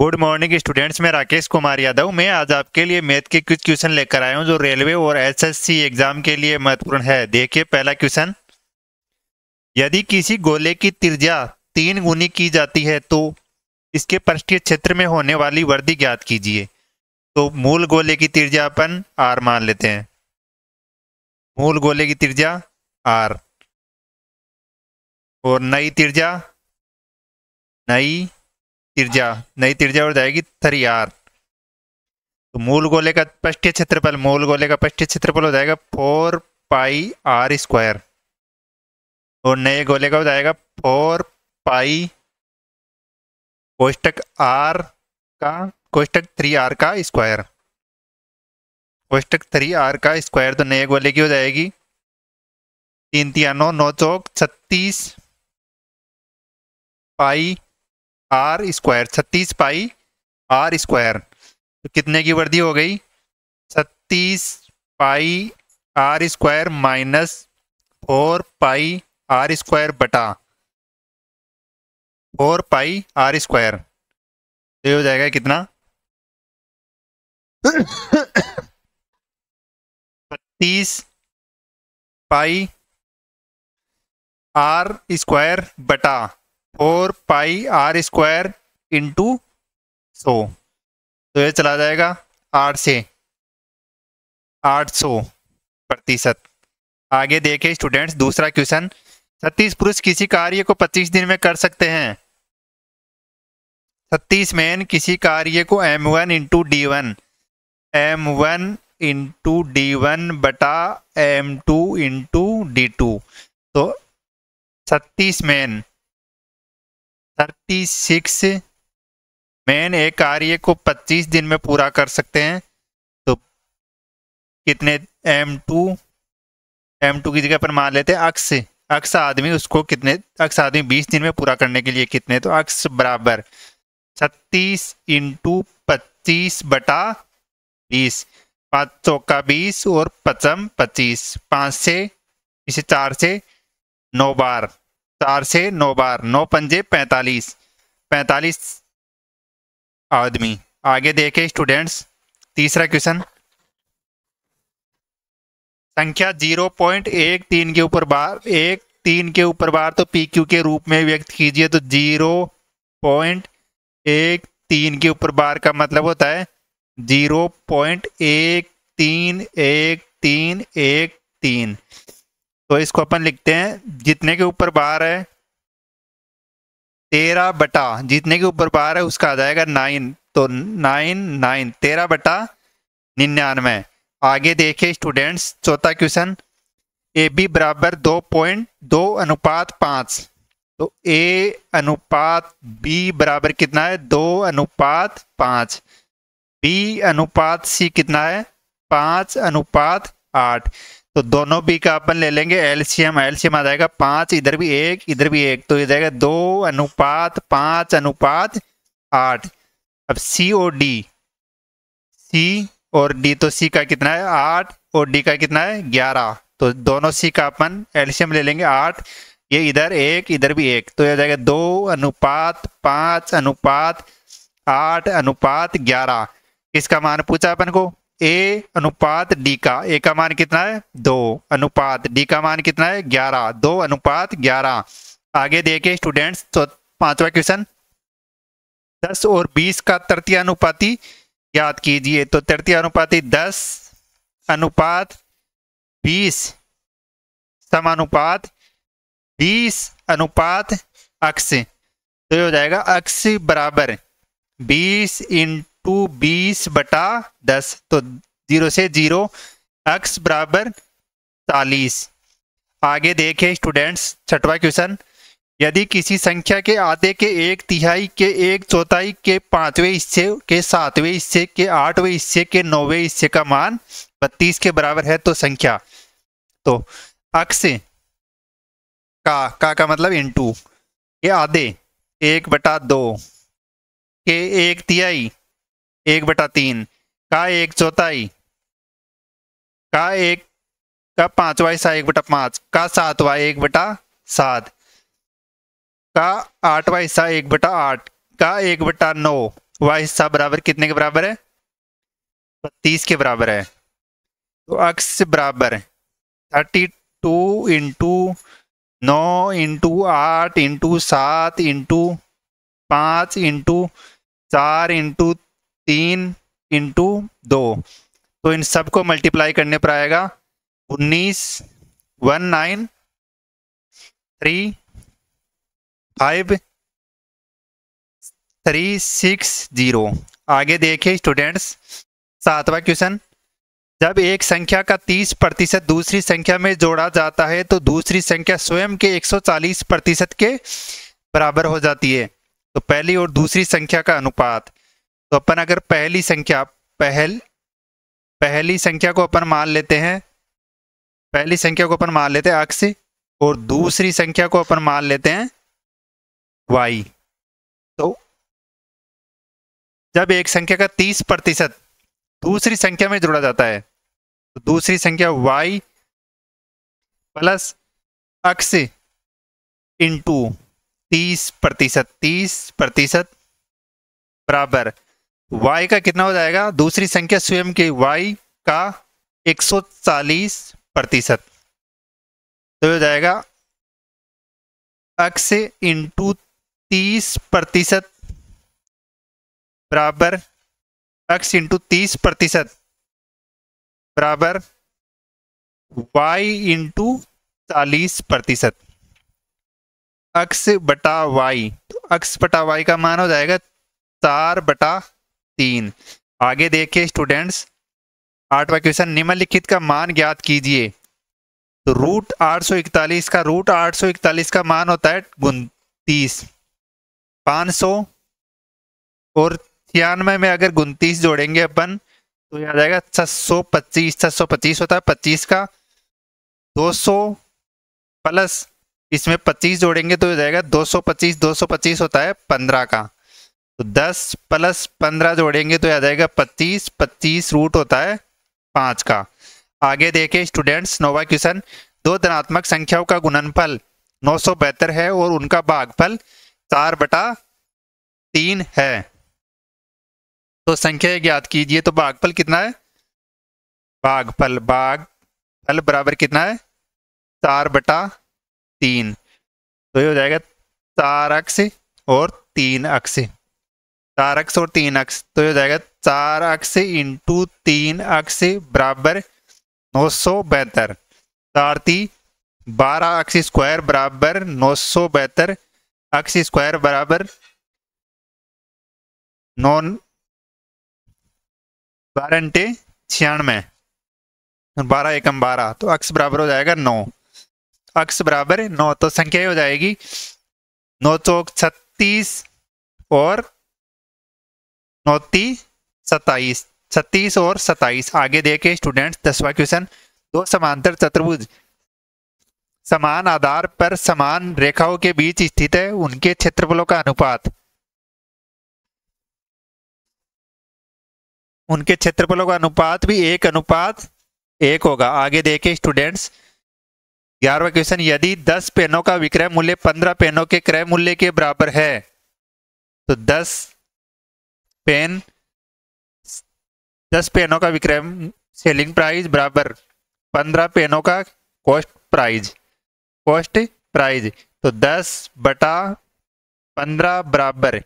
good morning students मैं राकेश कुमार यादव मैं आज आपके लिए मैथ के कुछ क्वेश्चन लेकर आया हूँ जो रेलवे और एसएससी एग्जाम के लिए महत्वपूर्ण है देखिए पहला क्वेश्चन यदि किसी गोले की त्रिज्या तीन गुनी की जाती है तो इसके पृष्ठीय क्षेत्र में होने वाली वर्दी ज्ञात कीजिए तो मूल गोले की त्रिज्या अपन आर मान लेते हैं मूल गोले की त्रिज्या आर और नई त्रिज्या नई तिरजा नई तिरजा और जाएगी थरियार तो मूल गोले का पृष्ठीय क्षेत्रफल मूल गोले का पृष्ठीय क्षेत्रफल हो जाएगा फोर पाई आर स्क्वायर और नए गोले का हो जाएगा फोर पाई कोष्टक आर का कोष्टक थ्री आर का स्क्वायर कोष्टक थ्री आर का स्क्वायर तो नए गोले की हो जाएगी तीन तिया नौ नौ चौक छत्तीस पाई आर स्क्वायर छत्तीस पाई आर स्क्वायर तो कितने की वर्दी हो गई छत्तीस pi R square minus four pi R square बटा फोर पाई आर स्क्वायर ये हो जाएगा कितना छत्तीस पाई आर स्क्वायर बटा four pi R square into सो तो ये चला जाएगा आठ से आठ सौ प्रतिशत आगे देखें स्टूडेंट्स दूसरा क्वेश्चन छत्तीस पुरुष किसी कार्य को पच्चीस दिन में कर सकते हैं छत्तीस मैन किसी कार्य को M one into D one M one into D one बटा M two into D two तो छत्तीस मैन सिक्स मैन एक कार्य को पच्चीस दिन में पूरा कर सकते हैं तो कितने एम टू की जगह पर मान लेते हैं अक्स अक्स आदमी उसको कितने अक्स आदमी बीस दिन में पूरा करने के लिए कितने तो अक्स बराबर छत्तीस इंटू पच्चीस बटा बीस पाँच चौका बीस और पचम पच्चीस पाँच से इसे चार से नौ बार चार से नौ बार नौ पंजे पैंतालीस पैंतालीस आदमी आगे देखे स्टूडेंट्स तीसरा क्वेश्चन संख्या जीरो पॉइंट एक तीन के ऊपर बार एक तीन के ऊपर बार तो पी क्यू के रूप में व्यक्त कीजिए तो जीरो पॉइंट एक तीन के ऊपर बार का मतलब होता है जीरो पॉइंट एक तीन एक तीन एक तीन तो इसको अपन लिखते हैं जितने के ऊपर बार है तेरह बटा जितने के ऊपर बार है उसका आ जाएगा नाइन तो नाइन नाइन तेरह बटा निन्यानवे आगे देखे स्टूडेंट्स चौथा क्वेश्चन ए बी बराबर दो पॉइंट दो अनुपात पाँच तो ए अनुपात बी बराबर कितना है दो अनुपात पाँच बी अनुपात सी कितना है पाँच अनुपात आठ तो दोनों बी का अपन ले लेंगे एलसीएम एलसीएम आ जाएगा पांच इधर भी एक इधर भी एक तो ये जाएगा दो अनुपात पांच अनुपात आठ अब सी और डी सी और डी तो सी का कितना है आठ और डी का कितना है ग्यारह तो दोनों सी का अपन एलसीएम ले लेंगे आठ ये इधर एक इधर भी एक तो ये जाएगा दो अनुपात पांच अनुपात आठ अनुपात ग्यारह इसका मान पूछा अपन को ए अनुपात डी का ए का मान कितना है दो अनुपात डी का मान कितना है ग्यारह दो अनुपात ग्यारह आगे देखे स्टूडेंट्स तो पांचवा क्वेश्चन दस और बीस का तृतीय अनुपाति याद कीजिए तो तृतीय अनुपाति दस अनुपात बीस समानुपात बीस अनुपात अक्ष तो ये हो जाएगा अक्ष बराबर बीस इंट टू बीस बटा दस तो जीरो से जीरो एक्स बराबर चालीस आगे देखें स्टूडेंट्स छठवा क्वेश्चन यदि किसी संख्या के आधे के एक तिहाई के एक चौथाई के पांचवें हिस्से के सातवें हिस्से के आठवें हिस्से के नौवें हिस्से का मान बत्तीस के बराबर है तो संख्या तो अक्स का का का मतलब इनटू के आधे एक बटा दो के एक तिहाई एक बटा तीन का एक चौथाई का एक का पांचवा हिस्सा एक बटा पांच का सातवा एक बटा सात का आठवा हिस्सा एक बटा आठ का एक बटा नौ वा हिस्सा बराबर कितने के बराबर है बत्तीस के बराबर है तो अक्स बराबर थर्टी टू इंटू नौ इंटू आठ इंटू सात इंटू पाँच इंटू चार इंटू तीन इंटू दो तो इन सबको मल्टीप्लाई करने पर आएगा उन्नीस one nine three five three six zero आगे देखिए स्टूडेंट्स सातवां क्वेश्चन जब एक संख्या का 30 प्रतिशत दूसरी संख्या में जोड़ा जाता है तो दूसरी संख्या स्वयं के 140 प्रतिशत के बराबर हो जाती है तो पहली और दूसरी संख्या का अनुपात तो अपन अगर पहली संख्या पहल पहली संख्या को अपन मान लेते हैं पहली संख्या को अपन मान लेते हैं अक्स और दूसरी संख्या को अपन मान लेते हैं वाई तो जब एक संख्या का तीस प्रतिशत दूसरी संख्या में जोड़ा जाता है तो दूसरी संख्या वाई प्लस अक्स इंटू तीस प्रतिशत तीस प्रतिशत बराबर y का कितना हो जाएगा दूसरी संख्या स्वयं के y का 140 प्रतिशत तो हो जाएगा x इंटू तीस प्रतिशत बराबर x इंटू तीस प्रतिशत बराबर y इंटू चालीस प्रतिशत अक्स बटा वाई तो अक्स बटा वाई का मान हो जाएगा चार बटा तीन आगे देखिए स्टूडेंट्स आठवा क्वेश्चन निम्नलिखित का मान ज्ञात कीजिए तो रूट आठ सौ इकतालीस का रूट आठ सौ इकतालीस का मान होता है उनतीस पाँच सौ और छियानवे में अगर उनतीस जोड़ेंगे अपन तो यह आ जाएगा छः सौ पच्चीस छः सौ पच्चीस होता है पच्चीस का दो सौ प्लस इसमें पच्चीस जोड़ेंगे तो हो जाएगा दो सौ पच्चीस दो सौ पच्चीस होता है पंद्रह का तो दस प्लस पंद्रह जोड़ेंगे तो आ जाएगा पच्चीस पच्चीस रूट होता है पाँच का आगे देखें स्टूडेंट्स नोवा क्वेश्चन दो धनात्मक संख्याओं का गुणनफल नौ सौ बेहतर है और उनका भागफल चार बटा तीन है तो संख्या ज्ञात कीजिए तो भागफल कितना है भागफल फल बराबर कितना है चार बटा तीन तो ये हो जाएगा चार अक्ष और तीन अक्ष चार अक्स और तीन अक्स तो ये हो जाएगा चार अक्स इंटू तीन अक्स बराबर नौ सौ बेहतर चार ती बारह अक्स स्क्वायर बराबर नौ सौ बेहतर अक्स स्क्वायर बराबर नौ बारह इंटे छियानवे बारह एकम बारह तो अक्स बराबर हो जाएगा नौ अक्स बराबर नौ तो संख्या हो जाएगी नौ चौक छत्तीस और नौती छत्तीस और सताइस आगे देखे स्टूडेंट्स दसवा क्वेश्चन दो समांतर चतुर्भुज समान आधार पर समान रेखाओं के बीच स्थित है उनके क्षेत्रफलों का अनुपात उनके क्षेत्रफलों का अनुपात भी एक अनुपात एक होगा आगे देखें स्टूडेंट्स ग्यारहवा क्वेश्चन यदि दस पेनों का विक्रय मूल्य पंद्रह पेनों के क्रय मूल्य के बराबर है तो दस पेन दस पेनों का विक्रय सेलिंग प्राइस बराबर पंद्रह पेनों का कॉस्ट प्राइस कॉस्ट प्राइस तो दस बटा पंद्रह बराबर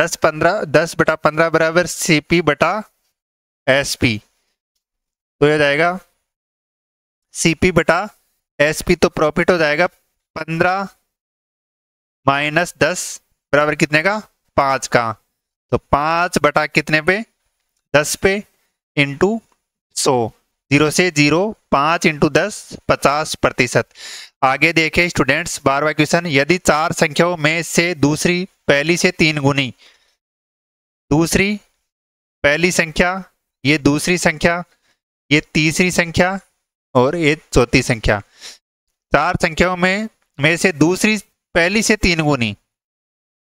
दस पंद्रह दस बटा पंद्रह बराबर सी पी बटा एस पी तो यह जाएगा सी पी बटा एस पी तो प्रॉफिट हो जाएगा पंद्रह माइनस दस बराबर कितने का पाँच का तो पांच बटा कितने पे दस पे इंटू सौ जीरो से जीरो पांच इंटू दस पचास प्रतिशत आगे देखे स्टूडेंट्स बारवा क्वेश्चन यदि चार संख्याओं में से दूसरी पहली से तीन गुनी दूसरी पहली संख्या ये दूसरी संख्या ये तीसरी संख्या और ये चौथी संख्या चार संख्याओं में में से दूसरी पहली से तीन गुनी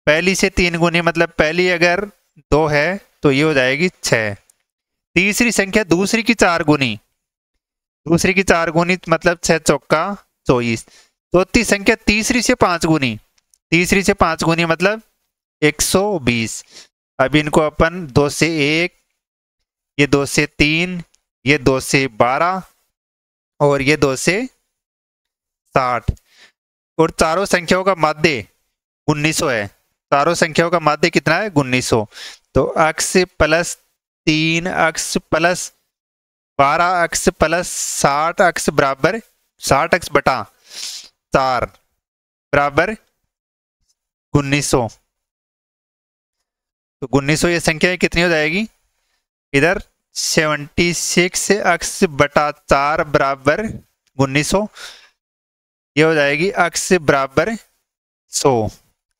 पहली से तीन गुनी मतलब पहली अगर दो है तो ये हो जाएगी छ तीसरी संख्या दूसरी की चार गुनी दूसरी की चार गुनी मतलब छः चौका चौबीस चौथी संख्या तीसरी से पाँच गुनी तीसरी से पाँच गुनी मतलब एक सौ बीस अब इनको अपन दो से एक ये दो से तीन ये दो से बारह और ये दो से साठ और चारों संख्याओं का माध्य उन्नीस है चारों संख्याओं का माध्य कितना है उन्नीस तो अक्स प्लस तीन अक्स प्लस बारह अक्स प्लस साठ अक्स बराबर साठ अक्स बटा चार बराबर उन्नीस तो उन्नीस ये संख्या कितनी हो जाएगी इधर सेवेंटी सिक्स अक्स बटा चार बराबर उन्नीस ये हो जाएगी अक्स बराबर सौ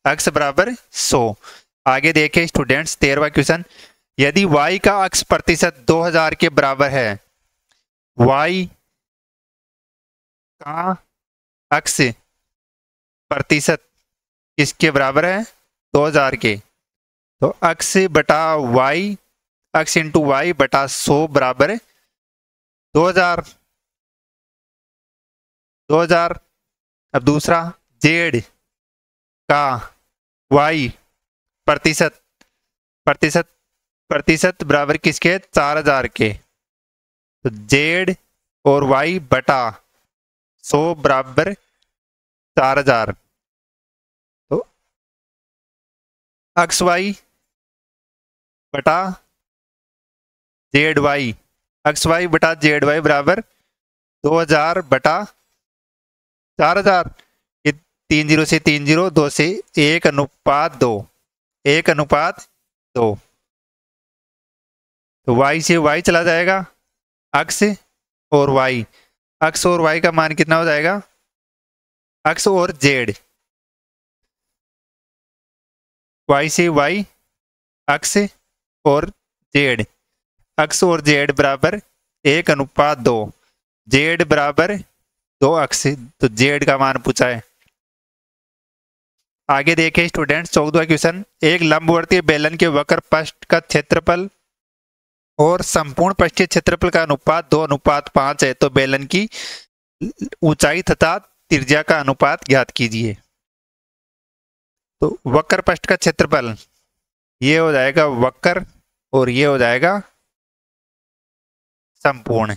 अक्स बराबर सो आगे देखे स्टूडेंट्स तेरहवा क्वेश्चन यदि y का अक्स प्रतिशत 2000 के बराबर है y का अक्स प्रतिशत किसके बराबर है 2000 के तो अक्स बटा y अक्स इंटू वाई बटा सो बराबर दो 2000 दो अब दूसरा जेड का वाई प्रतिशत प्रतिशत प्रतिशत बराबर किसके चार हजार के तो जेड और वाई बटा सो बराबर चार हजार तो अक्स वाई बटा जेड वाई अक्स वाई बटा जेड वाई बराबर दो हजार बटा चार हजार तीन जीरो से तीन जीरो दो से एक अनुपात दो एक अनुपात दो तो वाई से वाई चला जाएगा अक्स और वाई अक्स और वाई का मान कितना हो जाएगा अक्स और जेड वाई से वाई अक्स और जेड अक्स और जेड बराबर एक अनुपात दो जेड बराबर दो अक्स तो जेड का मान पूछा है आगे देखे स्टूडेंट्स चौदह क्वेश्चन एक लंबवर्ती बेलन के वक्र पृष्ठ का क्षेत्रफल और संपूर्ण पृष्ठीय क्षेत्रफल का अनुपात दो अनुपात पांच है तो बेलन की ऊंचाई तथा त्रिज्या का अनुपात ज्ञात कीजिए तो वक्र पृष्ठ का क्षेत्रफल ये हो जाएगा वक्र और ये हो जाएगा संपूर्ण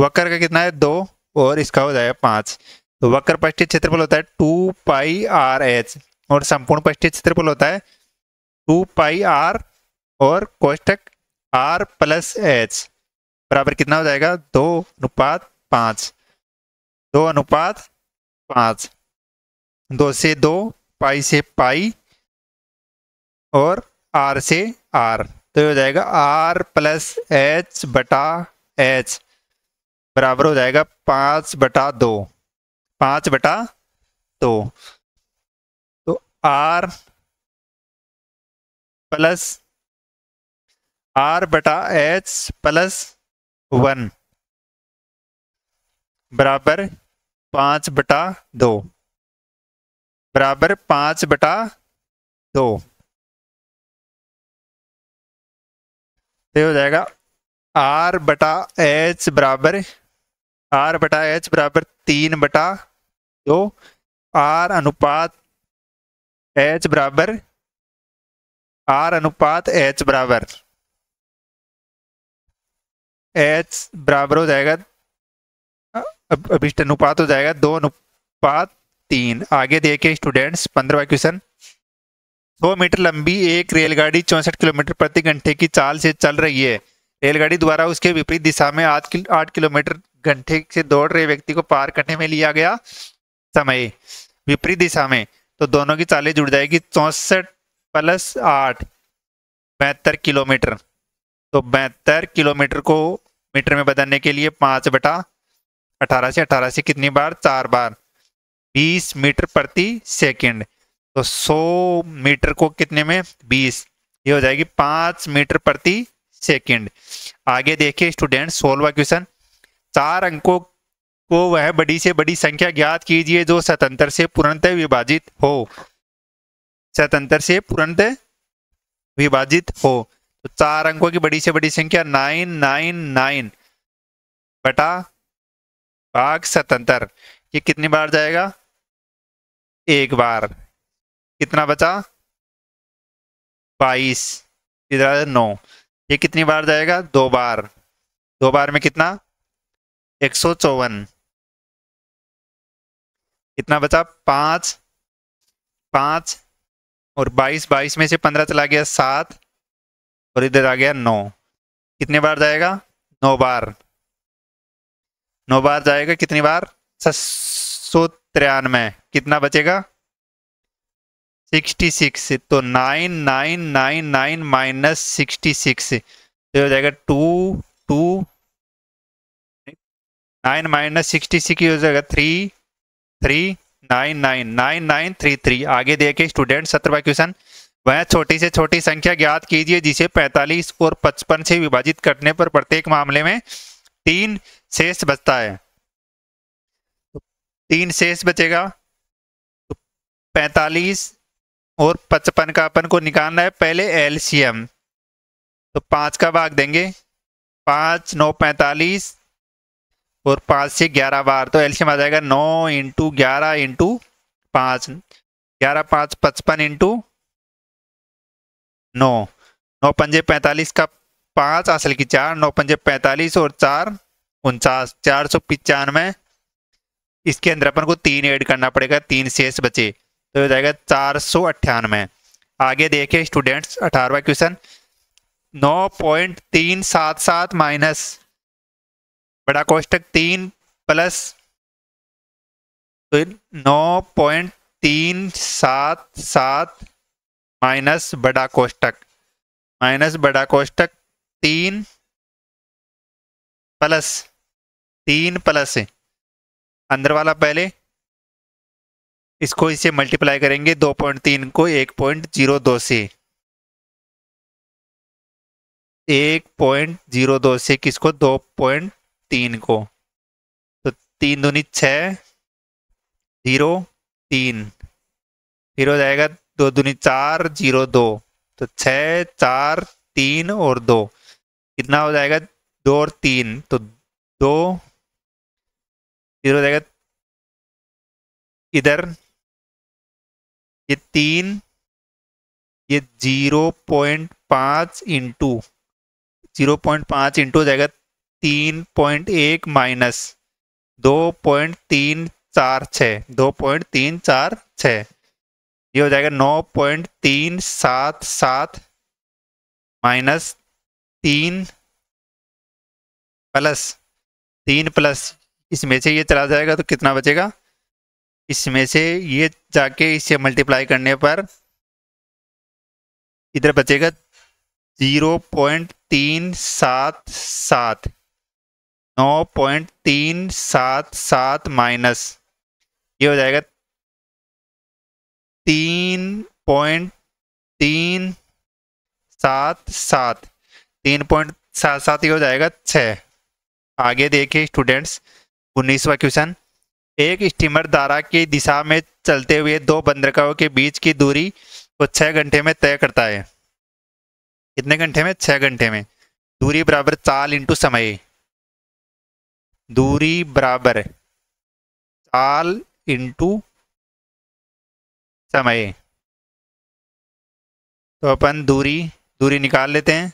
वक्र का कितना है दो और इसका हो जाएगा पांच वक्र पृष्ठीय क्षेत्रफल होता है टू पाई आर एच और संपूर्ण पृष्ठीय क्षेत्रफल होता है टू पाई आर और कोष्टक आर प्लस एच बराबर कितना हो जाएगा दो अनुपात पांच दो अनुपात पाँच दो से दो पाई से पाई और आर से आर तो ये हो जाएगा आर प्लस एच बटा एच बराबर हो जाएगा पांच बटा दो पांच बटा दो तो आर प्लस आर बटा एच प्लस वन बराबर पांच बटा दो बराबर पांच बटा दो तो हो जाएगा आर बटा एच बराबर आर बटा एच बराबर तीन बटा दो आर अनुपात एच बराबर आर अनुपात एच बराबर एच बराबर हो जाएगा अभिष्ट अनुपात हो जाएगा दो अनुपात तीन आगे देखे स्टूडेंट्स पंद्रवा क्वेश्चन सौ मीटर लंबी एक रेलगाड़ी चौसठ किलोमीटर प्रति घंटे की चाल से चल रही है रेलगाड़ी द्वारा उसके विपरीत दिशा में आठ किल, आठ किलोमीटर घंटे से दौड़ रहे व्यक्ति को पार करने में लिया गया समय विपरीत दिशा में तो दोनों की चालें जुड़ जाएगी चौसठ प्लस आठ बहत्तर किलोमीटर तो बहत्तर किलोमीटर को मीटर में बदलने के लिए पाँच बटा अठारह से अठारह से कितनी बार चार बार बीस मीटर प्रति सेकेंड तो सौ मीटर को कितने में बीस ये हो जाएगी पाँच मीटर प्रति सेकेंड आगे देखिए स्टूडेंट सोलवा क्वेश्चन चार अंकों को वह बड़ी से बड़ी संख्या ज्ञात कीजिए जो स्वतंत्र से पूर्णतः विभाजित हो स्वतंत्र से पूर्णतः विभाजित हो तो चार अंकों की बड़ी से बड़ी संख्या नाइन नाइन नाइन बटा भाग स्वतंत्र ये कितनी बार जाएगा एक बार कितना बचा बाईस इधर नौ ये कितनी बार जाएगा दो बार दो बार में कितना एक सौ चौवन कितना बचा पाँच पाँच और बाईस बाईस में से पंद्रह चला गया सात और इधर आ गया नौ कितने बार जाएगा नौ बार नौ बार जाएगा कितनी बार छह सौ तिरानवे कितना बचेगा तो nine nine nine nine minus sixty six तो हो जाएगा two two nine minus sixty six हो जाएगा three three nine nine nine nine three three आगे देखे स्टूडेंट सत्रवा क्वेश्चन वह छोटी से छोटी संख्या ज्ञात कीजिए जिसे 45 और 55 से विभाजित करने पर प्रत्येक मामले में तीन शेष बचता है तीन शेष बचेगा 45 और पचपन का अपन को निकालना है पहले एल तो पाँच का भाग देंगे पाँच नौ पैंतालीस और पाँच से ग्यारह बार तो एलसीएम आ जाएगा नौ इंटू ग्यारह इंटू पाँच ग्यारह पाँच पचपन इंटू नौ नौ पंजे पैंतालीस का पाँच असल की चार नौ पंजे पैंतालीस और चार उनचास चार सौ पचानवे इसके अंदर अपन को तीन ऐड करना पड़ेगा तीन शेष बचे तो हो जाएगा चार सौ अट्ठानवे आगे देखिए स्टूडेंट्स अठारवा क्वेश्चन नौ पॉइंट तीन सात सात माइनस बड़ा कोष्टक तीन प्लस तो नौ पॉइंट तीन सात सात माइनस बड़ा कोष्टक माइनस बड़ा कोष्टक तीन प्लस तीन प्लस अंदर वाला पहले इसको इसे मल्टीप्लाई करेंगे 2.3 को 1.02 से 1.02 से किसको 2.3 को तो तीन दूनी छ जीरो तीन फिर हो जाएगा दो दूनी चार जीरो दो तो छः चार तीन और दो कितना हो जाएगा दो और तीन तो दो फिर हो जाएगा इधर ये तीन ये जीरो पॉइंट पाँच इंटू जीरो पॉइंट पाँच इंटू हो जाएगा तीन पॉइंट एक माइनस दो पॉइंट तीन चार छ दो पॉइंट तीन चार छ ये हो जाएगा नौ पॉइंट तीन सात सात माइनस तीन प्लस तीन प्लस इसमें से ये चला जाएगा तो कितना बचेगा इसमें से ये जाके इसे मल्टीप्लाई करने पर इधर बचेगा जीरो पॉइंट तीन सात सात नौ पॉइंट तीन सात सात माइनस ये हो जाएगा तीन पॉइंट तीन सात सात तीन पॉइंट सात सात ये हो जाएगा छ आगे देखिए स्टूडेंट्स उन्नीसवा क्वेश्चन एक स्टीमर धारा की दिशा में चलते हुए दो बंदरगाहों के बीच की दूरी को छः घंटे में तय करता है कितने घंटे में छः घंटे में दूरी बराबर चाल इंटू समय दूरी बराबर चाल इंटू समय तो अपन दूरी दूरी निकाल लेते हैं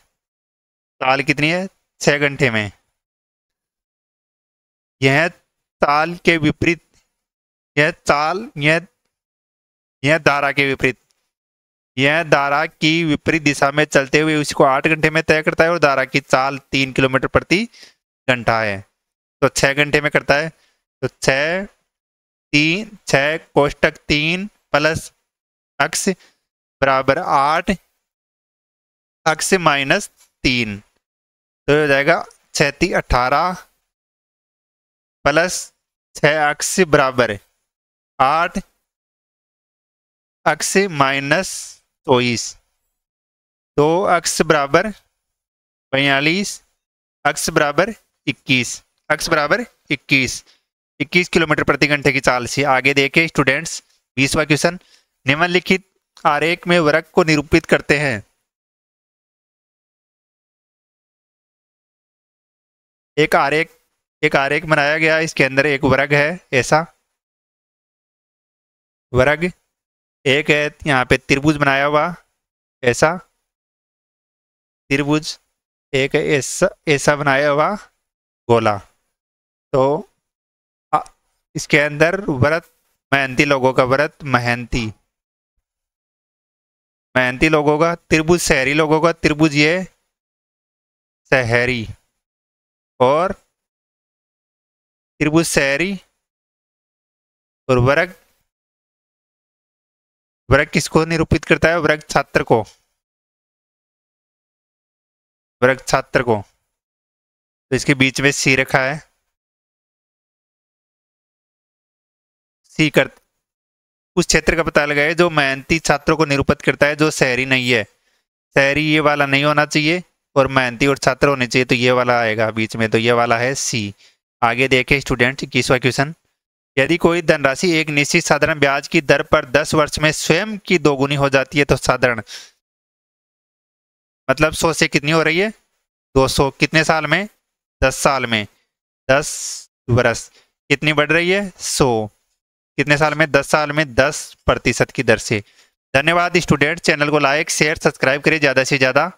चाल कितनी है छः घंटे में यह ताल के विपरीत यह ताल यह यह धारा के विपरीत यह धारा की विपरीत दिशा में चलते हुए उसको आठ घंटे में तय करता है और धारा की चाल तीन किलोमीटर प्रति घंटा है तो छः घंटे में करता है तो छः तीन छः कोष्टक तीन प्लस अक्स बराबर आठ अक्स माइनस तीन तो हो जाएगा छः अठारह प्लस छ अक्स बराबर आठ अक्ष माइनस चौबीस दो अक्स बराबर बयालीस अक्ष बराबर इक्कीस अक्ष बराबर इक्कीस इक्कीस किलोमीटर प्रति घंटे की चाल से आगे देखे स्टूडेंट्स बीसवा क्वेश्चन निम्नलिखित आरेख में वर्ग को निरूपित करते हैं एक आरेख एक आरेख बनाया गया इसके अंदर एक वर्ग है ऐसा वर्ग एक है यहाँ पे त्रिभुज बनाया हुआ ऐसा त्रिभुज एक ऐसा ऐसा बनाया हुआ गोला तो आ, इसके अंदर व्रत मेहनती लोगों का व्रत मेहनती मेहनती लोगों का त्रिभुज शहरी लोगों का त्रिभुज ये शहरी और त्रिभुज शहरी और वर्ग वर्ग किसको निरूपित करता है वर्ग छात्र को वर्ग छात्र को तो इसके बीच में सी रखा है सी कर उस क्षेत्र का पता लगाया जो मेहनती छात्रों को निरूपित करता है जो शहरी नहीं है शहरी ये वाला नहीं होना चाहिए और मेहनती और छात्र होने चाहिए तो ये वाला आएगा बीच में तो ये वाला है सी आगे देखे स्टूडेंट इक्कीसवा क्वेश्चन यदि कोई धनराशि एक निश्चित साधारण ब्याज की दर पर 10 वर्ष में स्वयं की दोगुनी हो जाती है तो साधारण मतलब 100 से कितनी हो रही है 200 कितने साल में 10 साल में 10 वर्ष कितनी बढ़ रही है 100 कितने साल में 10 साल में 10 प्रतिशत की दर से धन्यवाद स्टूडेंट चैनल को लाइक शेयर सब्सक्राइब करें ज़्यादा से ज़्यादा